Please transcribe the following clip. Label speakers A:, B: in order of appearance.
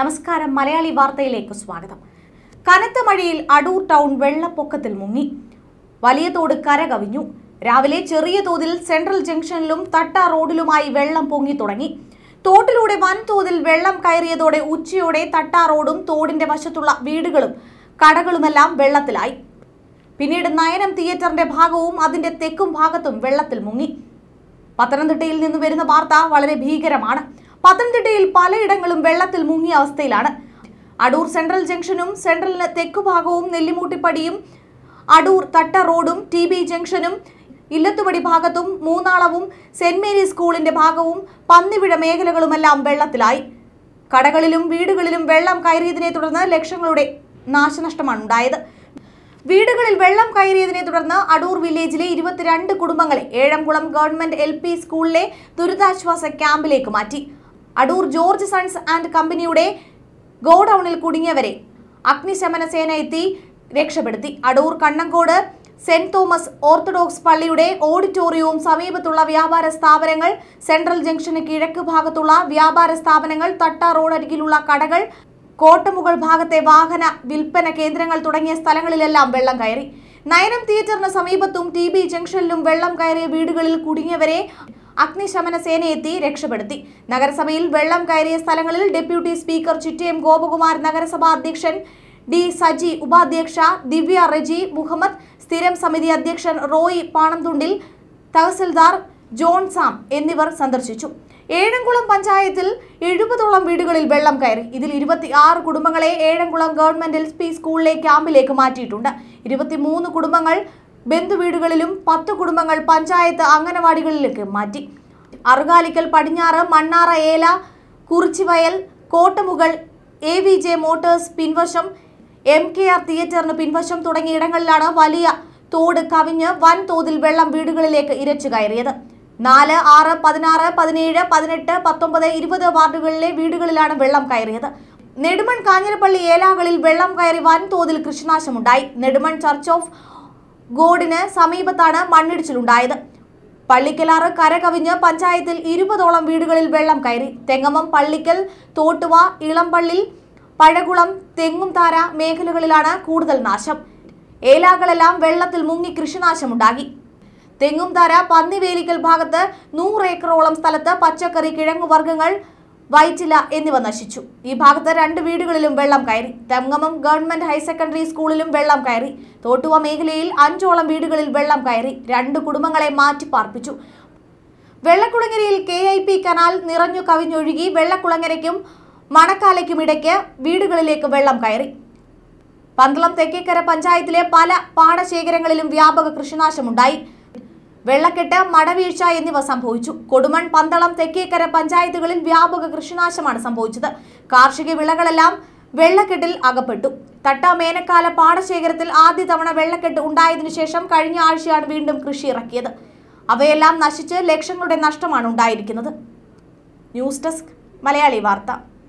A: നമസ്കാരം മലയാളി വാർത്തയിലേക്ക് സ്വാഗതം കനത്ത മഴയിൽ അടൂർ ടൗൺ വെള്ളപ്പൊക്കത്തിൽ മുങ്ങി വലിയ തോട് കരകവിഞ്ഞു രാവിലെ ചെറിയ തോതിൽ സെൻട്രൽ ജംഗ്ഷനിലും തട്ടാ റോഡിലുമായി വെള്ളം പൊങ്ങി തുടങ്ങി തോട്ടിലൂടെ വൻതോതിൽ വെള്ളം കയറിയതോടെ ഉച്ചയോടെ തട്ടാ റോഡും തോടിന്റെ വശത്തുള്ള വീടുകളും കടകളുമെല്ലാം വെള്ളത്തിലായി പിന്നീട് നയനം തിയേറ്ററിന്റെ ഭാഗവും അതിന്റെ തെക്കും ഭാഗത്തും വെള്ളത്തിൽ മുങ്ങി പത്തനംതിട്ടയിൽ നിന്ന് വരുന്ന വാർത്ത വളരെ ഭീകരമാണ് പത്തനംതിട്ടയിൽ പലയിടങ്ങളും വെള്ളത്തിൽ മുങ്ങിയ അവസ്ഥയിലാണ് അടൂർ സെൻട്രൽ ജംഗ്ഷനും സെൻട്രലിന് തെക്കുഭാഗവും നെല്ലിമൂട്ടിപ്പടിയും അടൂർ തട്ട റോഡും ടി ബി ജംഗ്ഷനും ഇല്ലത്തുപടി ഭാഗത്തും മൂന്നാളവും സെന്റ് മേരി സ്കൂളിന്റെ ഭാഗവും പന്നിവിഴ മേഖലകളുമെല്ലാം വെള്ളത്തിലായി കടകളിലും വീടുകളിലും വെള്ളം കയറിയതിനെ തുടർന്ന് ലക്ഷങ്ങളുടെ നാശനഷ്ടമാണ് ഉണ്ടായത് വീടുകളിൽ വെള്ളം കയറിയതിനെ തുടർന്ന് അടൂർ വില്ലേജിലെ ഇരുപത്തിരണ്ട് കുടുംബങ്ങളെ ഏഴംകുളം ഗവൺമെന്റ് എൽ സ്കൂളിലെ ദുരിതാശ്വാസ ക്യാമ്പിലേക്ക് മാറ്റി അടൂർ ജോർജ് സൺസ് ആൻഡ് കമ്പനിയുടെ ഗോഡൌണിൽ കുടുങ്ങിയവരെ അഗ്നിശമന സേന എത്തി രക്ഷപ്പെടുത്തി Adoor Kannankode saint Thomas Orthodox പള്ളിയുടെ ഓഡിറ്റോറിയവും സമീപത്തുള്ള വ്യാപാര സ്ഥാപനങ്ങൾ സെൻട്രൽ ജംഗ്ഷന് കിഴക്ക് ഭാഗത്തുള്ള വ്യാപാര സ്ഥാപനങ്ങൾ തട്ട റോഡരികിലുള്ള കടകൾ കോട്ടമുകൾ ഭാഗത്തെ വാഹന വിൽപ്പന കേന്ദ്രങ്ങൾ തുടങ്ങിയ സ്ഥലങ്ങളിലെല്ലാം വെള്ളം കയറി നയനം തിയേറ്ററിന് സമീപത്തും ടി ബി ജംഗ്ഷനിലും വെള്ളം കയറിയ വീടുകളിൽ കുടുങ്ങിയവരെ അഗ്നിശമന സേന എത്തി രക്ഷപ്പെടുത്തി നഗരസഭയിൽ വെള്ളം കയറിയ സ്ഥലങ്ങളിൽ ഡെപ്യൂട്ടി സ്പീക്കർ ചിറ്റേം ഗോപകുമാർ നഗരസഭാ അധ്യക്ഷൻ ഡി സജി ഉപാധ്യക്ഷ ദിവ്യ റജി മുഹമ്മദ് സ്ഥിരം സമിതി അധ്യക്ഷൻ റോയി പാണന്തുണ്ടിൽ തഹസിൽദാർ ജോൺ സാം എന്നിവർ സന്ദർശിച്ചു ഏഴംകുളം പഞ്ചായത്തിൽ എഴുപതോളം വീടുകളിൽ വെള്ളം കയറി ഇതിൽ ഇരുപത്തി ആറ് കുടുംബങ്ങളെ ഏഴംകുളം ഗവൺമെന്റ് എൽ പി സ്കൂളിലെ ക്യാമ്പിലേക്ക് മാറ്റിയിട്ടുണ്ട് ഇരുപത്തിമൂന്ന് കുടുംബങ്ങൾ ബന്ധുവീടുകളിലും പത്ത് കുടുംബങ്ങൾ പഞ്ചായത്ത് അംഗനവാടികളിലേക്ക് മാറ്റി അറുകാലിക്കൽ പടിഞ്ഞാറ് മണ്ണാറ ഏല Kurichivayal Kottamukal A V J motors പിൻവശം എം കെ ആർ തിയേറ്ററിന് പിൻവശം തുടങ്ങിയ വലിയ തോട് കവിഞ്ഞ് വൻതോതിൽ വെള്ളം വീടുകളിലേക്ക് ഇരച്ചു കയറിയത് നാല് ആറ് പതിനാറ് പതിനേഴ് പതിനെട്ട് പത്തൊമ്പത് ഇരുപത് വാർഡുകളിലെ വീടുകളിലാണ് വെള്ളം കയറിയത് നെടുമൺ കാഞ്ഞിരപ്പള്ളി ഏലാകളിൽ വെള്ളം കയറി വൻതോതിൽ കൃഷിനാശമുണ്ടായി നെടുമൺ ചർച്ച് ഓഫ് ഗോഡിന് സമീപത്താണ് മണ്ണിടിച്ചിലുണ്ടായത് പള്ളിക്കലാറ് കരകവിഞ്ഞ് പഞ്ചായത്തിൽ ഇരുപതോളം വീടുകളിൽ വെള്ളം കയറി തെങ്ങമം പള്ളിക്കൽ തോട്ടുവ ഇളംപള്ളി പഴകുളം തെങ്ങുംതാര മേഖലകളിലാണ് കൂടുതൽ നാശം ഏലാകളെല്ലാം വെള്ളത്തിൽ മുങ്ങി കൃഷിനാശമുണ്ടാകി തെങ്ങുംതാര പന്നിവേലിക്കൽ ഭാഗത്ത് നൂറേക്കറോളം ഏക്കറോളം സ്ഥലത്ത് പച്ചക്കറി കിഴങ്ങുവർഗ്ഗങ്ങൾ വൈറ്റില എന്നിവ നശിച്ചു ഈ ഭാഗത്തെ രണ്ട് വീടുകളിലും വെള്ളം കയറി തെങ്ങമം ഗവൺമെന്റ് ഹയർ സെക്കൻഡറി സ്കൂളിലും വെള്ളം കയറി തോട്ടുവ മേഖലയിൽ അഞ്ചോളം വീടുകളിൽ വെള്ളം കയറി രണ്ട് കുടുംബങ്ങളെ മാറ്റി പാർപ്പിച്ചു വെള്ളക്കുളങ്ങരയിൽ കെ ഐ പി കനാൽ നിറഞ്ഞു കവിഞ്ഞൊഴുകി വെള്ളക്കുളങ്ങരയ്ക്കും മണക്കാലയ്ക്കും ഇടയ്ക്ക് വീടുകളിലേക്ക് വെള്ളം കയറി പന്തളം തെക്കേക്കര പഞ്ചായത്തിലെ പല പാടശേഖരങ്ങളിലും വ്യാപക കൃഷിനാശമുണ്ടായി വെള്ളക്കെട്ട് മടവീഴ്ച എന്നിവ സംഭവിച്ചു കൊടുമൺ പന്തളം തെക്കേക്കര പഞ്ചായത്തുകളിൽ വ്യാപക കൃഷിനാശമാണ് സംഭവിച്ചത് കാർഷിക വിളകളെല്ലാം വെള്ളക്കെട്ടിൽ അകപ്പെട്ടു തട്ട മേനക്കാല പാടശേഖരത്തിൽ ആദ്യ തവണ വെള്ളക്കെട്ട് ഉണ്ടായതിനു ശേഷം കഴിഞ്ഞ ആഴ്ചയാണ് വീണ്ടും കൃഷി ഇറക്കിയത് അവയെല്ലാം നശിച്ച് ലക്ഷങ്ങളുടെ നഷ്ടമാണ് ഉണ്ടായിരിക്കുന്നത് ന്യൂസ് ഡെസ്ക് മലയാളി വാർത്ത